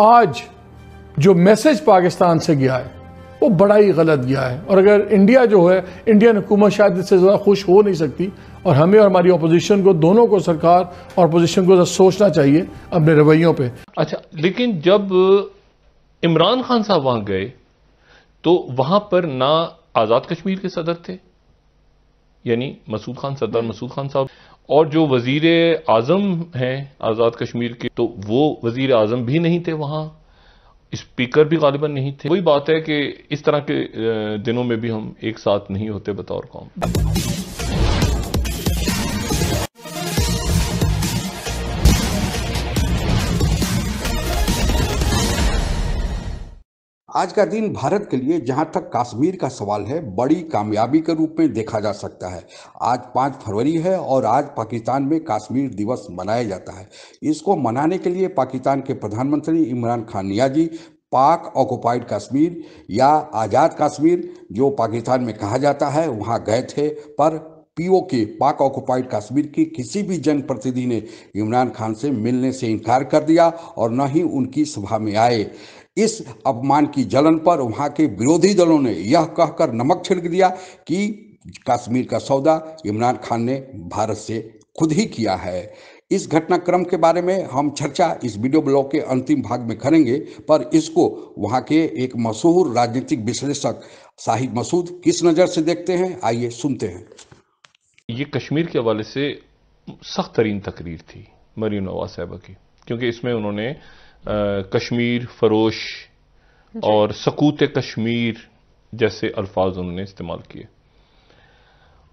आज जो मैसेज पाकिस्तान से गया है वो बड़ा ही गलत गया है और अगर इंडिया जो है इंडियन हुकूमत शायद इससे ज़्यादा खुश हो नहीं सकती और हमें और हमारी अपोजिशन को दोनों को सरकार और अपोजिशन को सोचना चाहिए अपने रवैयों पे अच्छा लेकिन जब इमरान खान साहब वहां गए तो वहां पर ना आज़ाद कश्मीर के सदर थे यानी मसूद खान सरदार हम्म। मसूद खान साहब और जो वजीर आज़म हैं आज़ाद कश्मीर के तो वो वजीर आज़म भी नहीं थे वहां स्पीकर भी गालिबा नहीं थे वही बात है कि इस तरह के दिनों में भी हम एक साथ नहीं होते बतौर कौन आज का दिन भारत के लिए जहां तक कश्मीर का सवाल है बड़ी कामयाबी के रूप में देखा जा सकता है आज पाँच फरवरी है और आज पाकिस्तान में कश्मीर दिवस मनाया जाता है इसको मनाने के लिए पाकिस्तान के प्रधानमंत्री इमरान खान नियाजी पाक ऑक्युपाइड कश्मीर या आज़ाद कश्मीर जो पाकिस्तान में कहा जाता है वहाँ गए थे पर पीओके पाक ऑक्युपाइड कश्मीर के किसी भी जनप्रतिनिधि ने इमरान खान से मिलने से इनकार कर दिया और न ही उनकी सभा में आए इस अपमान की जलन पर वहां के विरोधी दलों ने यह कहकर नमक छिड़क दिया कि कश्मीर का सौदा इमरान खान ने भारत से खुद ही किया है इस घटनाक्रम के बारे में हम चर्चा इस वीडियो ब्लॉग के अंतिम भाग में करेंगे पर इसको वहाँ के एक मशहूर राजनीतिक विश्लेषक साहिब मसूद किस नज़र से देखते हैं आइए सुनते हैं ये कश्मीर के हवाले से सख्त तरीन तकरीर थी मरीम नवाज साहबा की क्योंकि इसमें उन्होंने आ, कश्मीर फरोश और सकूत कश्मीर जैसे अल्फाज उन्होंने इस्तेमाल किए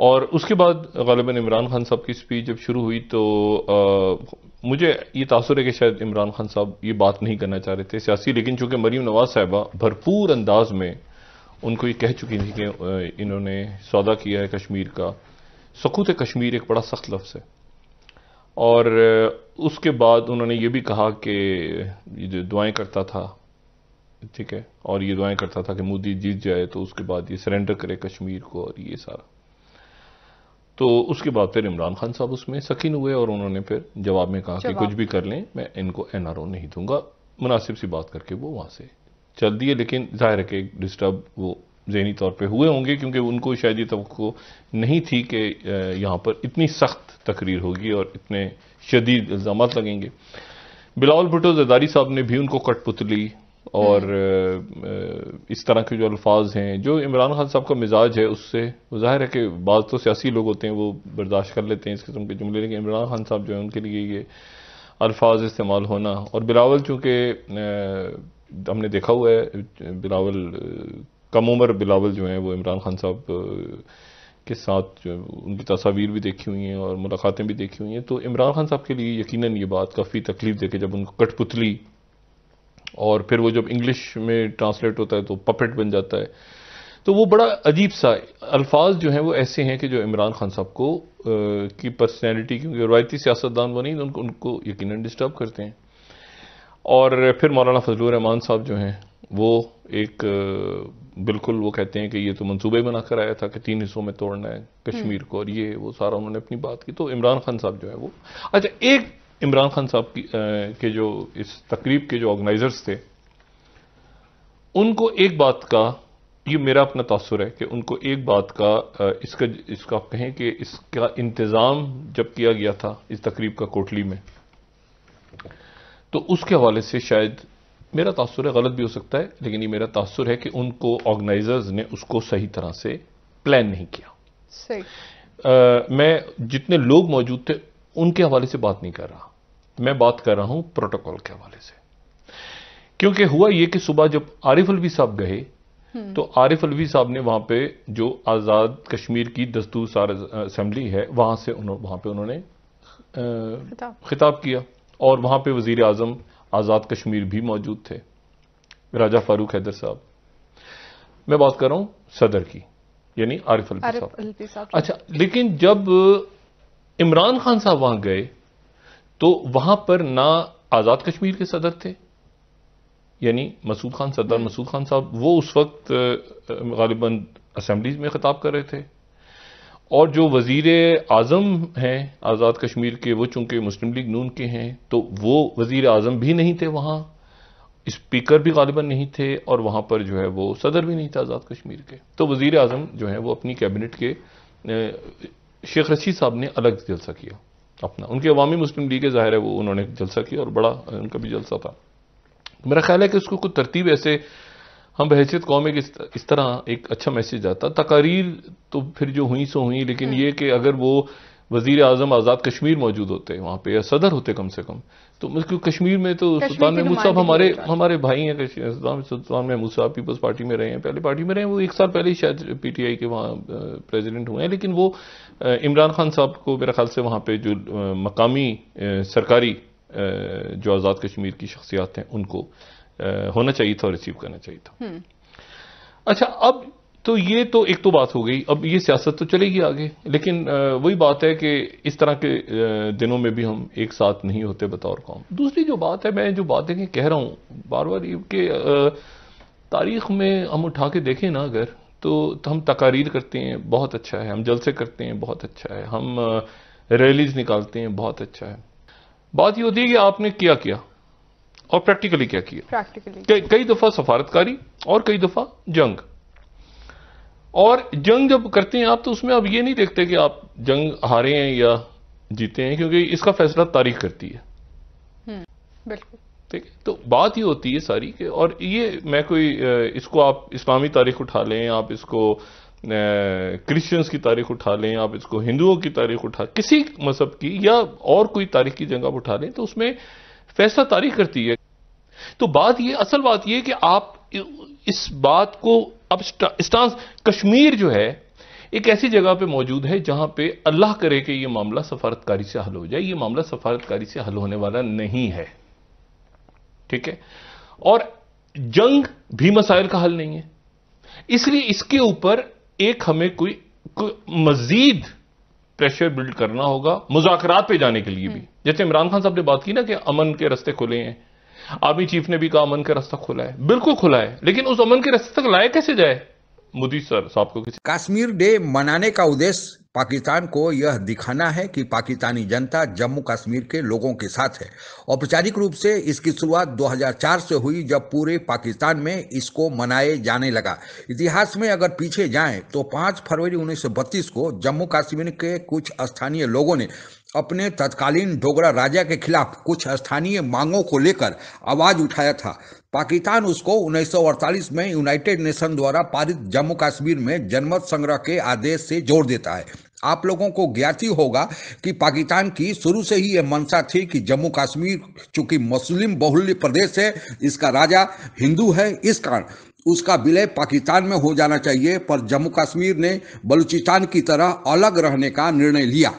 और उसके बाद गालिबा इमरान खान साहब की स्पीच जब शुरू हुई तो आ, मुझे ये तासर है कि शायद इमरान खान साहब ये बात नहीं करना चाह रहे थे सियासी लेकिन चूंकि मरीम नवाज साहबा भरपूर अंदाज में उनको ये कह चुकी थी कि इन्होंने सौदा किया है कश्मीर का सकूत कश्मीर एक बड़ा सख्त लफ्ज़ है और उसके बाद उन्होंने ये भी कहा कि जो दुआएं करता था ठीक है और ये दुआएं करता था कि मोदी जीत जाए तो उसके बाद ये सरेंडर करे कश्मीर को और ये सारा तो उसके बाद फिर इमरान खान साहब उसमें सकीन हुए और उन्होंने फिर जवाब में कहा कि कुछ भी कर लें मैं इनको एन आर ओ नहीं दूंगा मुनासिब सी बात करके वो वहाँ से चल दिए लेकिन जाहिर है कि डिस्टर्ब वो जहनी तौर पर हुए होंगे क्योंकि उनको शायद ये तो नहीं थी कि यहाँ पर इतनी सख्त तकरीर होगी और इतने शदीद इल्ज़ाम लगेंगे बिलावल भुटो जदारी साहब ने भी उनको कठपुतली और हम्म। इस तरह के जो अल्फाज हैं जो इमरान खान साहब का मिजाज है उससे जाहिर है कि बाज़ तो सियासी लोग होते हैं वो बर्दाश्त कर लेते हैं इस किस्म के जुमले लेकिन इमरान खान साहब जो है उनके लिए ये अल्फाज इस्तेमाल होना और बिलावल चूँकि हमने देखा हुआ है बिलावल कम उम्र बिलावल जो हैं वो इमरान खान साहब के साथ जो उनकी तस्वीर भी देखी हुई हैं और मुलाकातें भी देखी हुई हैं तो इमरान खान साहब के लिए यकीनन ये बात काफ़ी तकलीफ देखे जब उनको कठपुतली और फिर वो जब इंग्लिश में ट्रांसलेट होता है तो पपेट बन जाता है तो वो बड़ा अजीब सा अल्फाज जो हैं वो ऐसे हैं कि जो इमरान खान साहब को आ, की पर्सनैलिटी क्योंकि रवायती सियासतदान वो नहीं उनको उनको यकीन डिस्टर्ब करते हैं और फिर मौलाना फजलुर रहमान साहब जो हैं वो एक बिल्कुल वो कहते हैं कि ये तो मंसूबे बनाकर आया था कि तीन हिस्सों में तोड़ना है कश्मीर को और ये वो सारा उन्होंने अपनी बात की तो इमरान खान साहब जो है वो अच्छा एक इमरान खान साहब की के जो इस तकरीब के जो ऑर्गेनाइजर्स थे उनको एक बात का ये मेरा अपना तासर है कि उनको एक बात का इसका इसका आप कहें कि इसका इंतज़ाम जब किया गया था इस तकरीब का कोटली में तो उसके हवाले से शायद मेरा तासुर गलत भी हो सकता है लेकिन ये मेरा तासुर है कि उनको ऑर्गेनाइजर्स ने उसको सही तरह से प्लान नहीं किया सही आ, मैं जितने लोग मौजूद थे उनके हवाले से बात नहीं कर रहा मैं बात कर रहा हूं प्रोटोकॉल के हवाले से क्योंकि हुआ ये कि सुबह जब आरिफ अलवी साहब गए हम्म। तो आरिफ अलवी साहब ने वहां पे जो आज़ाद कश्मीर की दस्तूर सार असम्बली है वहां से उन्हों, वहां पे उन्होंने खिताब किया और वहां पे वजीर आजम आज़ाद कश्मीर भी मौजूद थे राजा फारूक हैदर साहब मैं बात कर रहा हूँ सदर की यानी आरिफ अल्पी साहब अच्छा लेकिन जब इमरान खान साहब वहां गए तो वहां पर ना आज़ाद कश्मीर के सदर थे यानी मसूद खान सरदार हम्म। मसूद खान साहब वो उस वक्त गालिबंद असम्बलीज में खिताब कर रहे थे और जो वज़ीर आज़म हैं आज़ाद कश्मीर के वो चूँकि मुस्लिम लीग नून के हैं तो वो वज़ी अजम भी नहीं थे वहाँ स्पीकर भी गालिबा नहीं थे और वहाँ पर जो है वो सदर भी नहीं था आज़ाद कश्मीर के तो वजीर अजम जो है वो अपनी कैबिनेट के शेख रशीद साहब ने अलग जलसा किया अपना उनके अवामी मुस्लिम लीग ज़ाहिर है वो उन्होंने जलसा किया और बड़ा उनका भी जलसा था मेरा ख्याल है कि उसको कुछ तरतीब ऐसे हम बहसीत कौम एक इस तरह एक अच्छा मैसेज आता तकारीर तो फिर जो हुई सो हुई लेकिन हम्म। ये कि अगर वो वजीर आजम आज़ाद कश्मीर मौजूद होते वहाँ पे या सदर होते कम से कम तो क्योंकि कश्मीर में तो सुल्तान महमूद साहब हमारे हमारे भाई हैं सुल्तान महमूद साहब पीपल्स पार्टी में रहे हैं पहले पार्टी में रहे हैं वो एक साल पहले ही शायद पी टी आई के वहाँ प्रेजिडेंट हुए हैं लेकिन वो इमरान खान साहब को मेरा ख्याल से वहाँ पर जो मकामी सरकारी जो आज़ाद कश्मीर की शख्सियात हैं उनको होना चाहिए था और अचीव करना चाहिए था हम्म। अच्छा अब तो ये तो एक तो बात हो गई अब ये सियासत तो चलेगी आगे लेकिन वही बात है कि इस तरह के दिनों में भी हम एक साथ नहीं होते बतौर कौम दूसरी जो बात है मैं जो बात है कह रहा हूं बार बार ये कि तारीख में हम उठा के देखें ना अगर तो, तो हम तकारीर करते हैं बहुत अच्छा है हम जलसे करते हैं बहुत अच्छा है हम रैलीज निकालते हैं बहुत अच्छा है बात ये होती है कि आपने क्या किया और प्रैक्टिकली क्या किया प्रैक्टिकली कई दफा सफारतकारी और कई दफा जंग और जंग जब करते हैं आप तो उसमें आप ये नहीं देखते कि आप जंग हारे हैं या जीते हैं क्योंकि इसका फैसला तारीख करती है हम्म, बिल्कुल ठीक है तो बात ही होती है सारी के और ये मैं कोई इसको आप इस्लामी तारीख उठा लें आप इसको क्रिश्चियंस की तारीख उठा लें आप इसको हिंदुओं की तारीख उठा किसी मजहब की या और कोई तारीख की जंग आप उठा लें तो उसमें फैसला तारीख करती है तो बात यह असल बात यह कि आप इस बात को अब स्टांस कश्मीर जो है एक ऐसी जगह पे मौजूद है जहां पे अल्लाह करे कि ये मामला सफारतकारी से हल हो जाए ये मामला सफारतकारी से हल होने वाला नहीं है ठीक है और जंग भी मसाइल का हल नहीं है इसलिए इसके ऊपर एक हमें कोई, कोई मजीद प्रेशर बिल्ड करना होगा मुजाकरात पे जाने के लिए भी हम्म। जैसे इमरान खान साहब ने बात की ना कि अमन के रस्ते खुले हैं आर्मी चीफ ने भी कहा अमन का रास्ता खुला है बिल्कुल खुला है लेकिन उस अमन के रास्ते तक लाया कैसे जाए मोदी सर साहब को कश्मीर डे मनाने का उद्देश्य पाकिस्तान को यह दिखाना है कि पाकिस्तानी जनता जम्मू कश्मीर के लोगों के साथ है औपचारिक रूप से इसकी शुरुआत 2004 से हुई जब पूरे पाकिस्तान में इसको मनाए जाने लगा इतिहास में अगर पीछे जाएं तो 5 फरवरी 1932 को जम्मू कश्मीर के कुछ स्थानीय लोगों ने अपने तत्कालीन डोगरा राजा के खिलाफ कुछ स्थानीय मांगों को लेकर आवाज उठाया था पाकिस्तान उसको 1948 में यूनाइटेड नेशन द्वारा पारित जम्मू कश्मीर में जनमत संग्रह के आदेश से जोड़ देता है आप लोगों को ज्ञात ही होगा कि पाकिस्तान की शुरू से ही यह मंशा थी कि जम्मू कश्मीर चूंकि मुस्लिम बहुल्य प्रदेश है इसका राजा हिंदू है इस कारण उसका विलय पाकिस्तान में हो जाना चाहिए पर जम्मू कश्मीर ने बलूचिस्तान की तरह अलग रहने का निर्णय लिया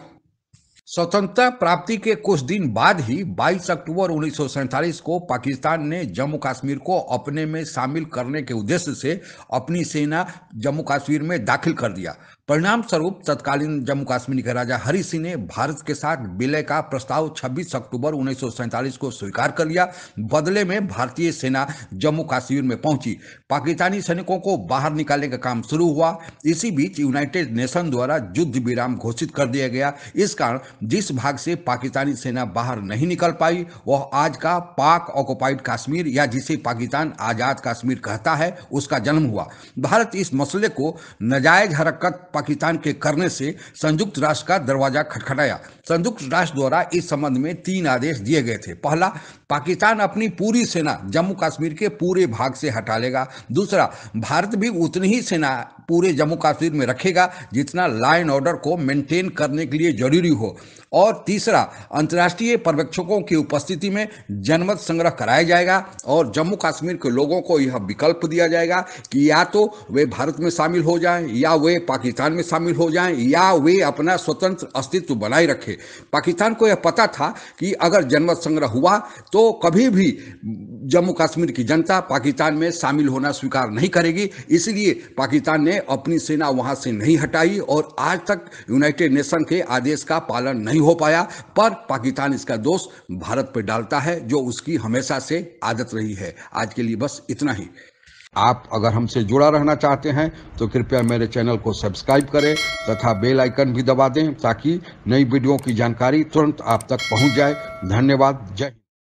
स्वतंत्रता प्राप्ति के कुछ दिन बाद ही 22 अक्टूबर उन्नीस को पाकिस्तान ने जम्मू कश्मीर को अपने में शामिल करने के उद्देश्य से अपनी सेना जम्मू कश्मीर में दाखिल कर दिया परिणाम स्वरूप तत्कालीन जम्मू कश्मीर के राजा हरि सिंह ने भारत के साथ विलय का प्रस्ताव 26 अक्टूबर उन्नीस को स्वीकार कर लिया बदले में भारतीय सेना जम्मू कश्मीर में पहुंची पाकिस्तानी सैनिकों को बाहर निकालने का काम शुरू हुआ इसी बीच यूनाइटेड नेशन द्वारा युद्ध विराम घोषित कर दिया गया इस कारण जिस भाग से पाकिस्तानी सेना बाहर नहीं निकल पाई वह आज का पाक ऑक्युपाइड कश्मीर या जिसे पाकिस्तान आजाद कश्मीर कहता है उसका जन्म हुआ भारत इस मसले को नजायज हरकत पाकिस्तान के करने से संयुक्त राष्ट्र का दरवाजा खटखटाया संयुक्त राष्ट्र द्वारा इस संबंध में तीन आदेश दिए गए थे पहला पाकिस्तान अपनी पूरी सेना जम्मू कश्मीर के पूरे भाग से हटा लेगा दूसरा भारत भी उतनी ही सेना पूरे जम्मू कश्मीर में रखेगा जितना लॉ एंड ऑर्डर को मेंटेन करने के लिए जरूरी हो और तीसरा अंतर्राष्ट्रीय पर्यवेक्षकों की उपस्थिति में जनमत संग्रह कराया जाएगा और जम्मू कश्मीर के लोगों को यह विकल्प दिया जाएगा कि या तो वे भारत में शामिल हो जाएं या वे पाकिस्तान में शामिल हो जाएं या वे अपना स्वतंत्र अस्तित्व बनाए रखें पाकिस्तान को यह पता था कि अगर जनमत संग्रह हुआ तो कभी भी जम्मू कश्मीर की जनता पाकिस्तान में शामिल होना स्वीकार नहीं करेगी इसलिए पाकिस्तान ने अपनी सेना वहां से नहीं हटाई और आज तक यूनाइटेड नेशन के आदेश का पालन नहीं हो पाया पर पाकिस्तान इसका दोष भारत पर डालता है जो उसकी हमेशा से आदत रही है आज के लिए बस इतना ही आप अगर हमसे जुड़ा रहना चाहते हैं तो कृपया मेरे चैनल को सब्सक्राइब करें तथा बेल आइकन भी दबा दें ताकि नई वीडियो की जानकारी तुरंत आप तक पहुंच जाए धन्यवाद जय